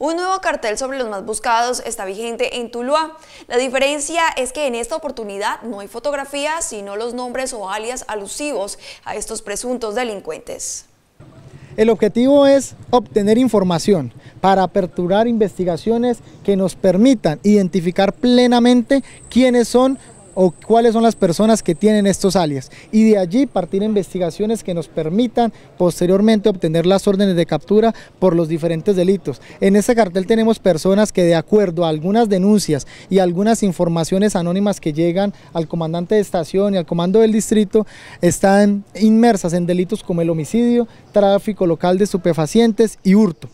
Un nuevo cartel sobre los más buscados está vigente en Tuluá. La diferencia es que en esta oportunidad no hay fotografías, sino los nombres o alias alusivos a estos presuntos delincuentes. El objetivo es obtener información para aperturar investigaciones que nos permitan identificar plenamente quiénes son o cuáles son las personas que tienen estos alias y de allí partir investigaciones que nos permitan posteriormente obtener las órdenes de captura por los diferentes delitos. En este cartel tenemos personas que de acuerdo a algunas denuncias y algunas informaciones anónimas que llegan al comandante de estación y al comando del distrito están inmersas en delitos como el homicidio, tráfico local de estupefacientes y hurto.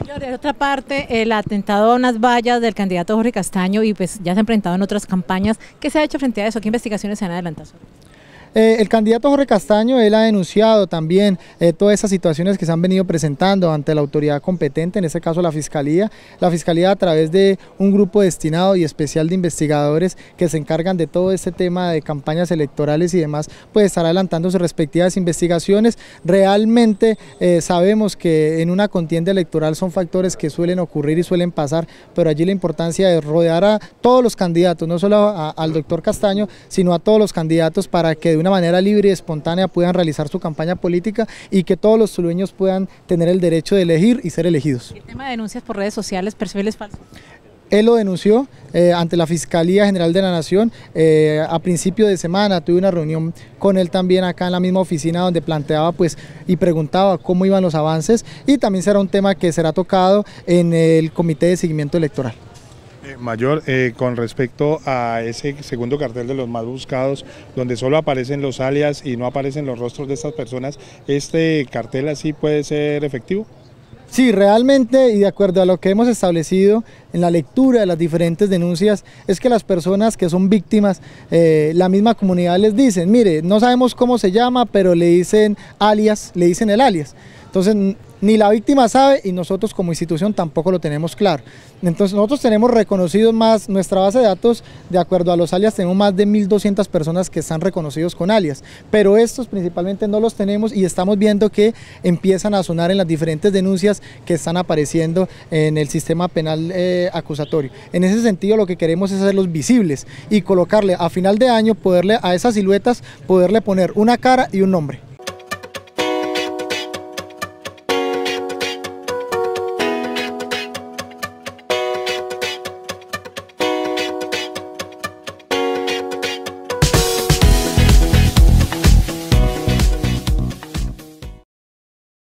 Mayor, de otra parte, el atentado a unas vallas del candidato Jorge Castaño y pues ya se ha enfrentado en otras campañas. ¿Qué se ha hecho frente a eso? ¿Qué investigaciones se han adelantado? Eh, el candidato Jorge Castaño, él ha denunciado también eh, todas esas situaciones que se han venido presentando ante la autoridad competente, en este caso la Fiscalía. La Fiscalía a través de un grupo destinado y especial de investigadores que se encargan de todo este tema de campañas electorales y demás, pues estará adelantando sus respectivas investigaciones. Realmente eh, sabemos que en una contienda electoral son factores que suelen ocurrir y suelen pasar, pero allí la importancia es rodear a todos los candidatos, no solo al doctor Castaño, sino a todos los candidatos para que de una manera libre y espontánea puedan realizar su campaña política y que todos los tulueños puedan tener el derecho de elegir y ser elegidos. el tema de denuncias por redes sociales, perfiles falsos? Él lo denunció eh, ante la Fiscalía General de la Nación eh, a principio de semana. Tuve una reunión con él también acá en la misma oficina donde planteaba pues y preguntaba cómo iban los avances y también será un tema que será tocado en el Comité de Seguimiento Electoral. Eh, mayor, eh, con respecto a ese segundo cartel de los más buscados, donde solo aparecen los alias y no aparecen los rostros de estas personas, ¿este cartel así puede ser efectivo? Sí, realmente, y de acuerdo a lo que hemos establecido en la lectura de las diferentes denuncias, es que las personas que son víctimas, eh, la misma comunidad les dicen, mire, no sabemos cómo se llama, pero le dicen alias, le dicen el alias. Entonces, ni la víctima sabe y nosotros como institución tampoco lo tenemos claro. Entonces nosotros tenemos reconocidos más, nuestra base de datos de acuerdo a los alias tenemos más de 1.200 personas que están reconocidos con alias, pero estos principalmente no los tenemos y estamos viendo que empiezan a sonar en las diferentes denuncias que están apareciendo en el sistema penal eh, acusatorio. En ese sentido lo que queremos es hacerlos visibles y colocarle a final de año, poderle a esas siluetas, poderle poner una cara y un nombre.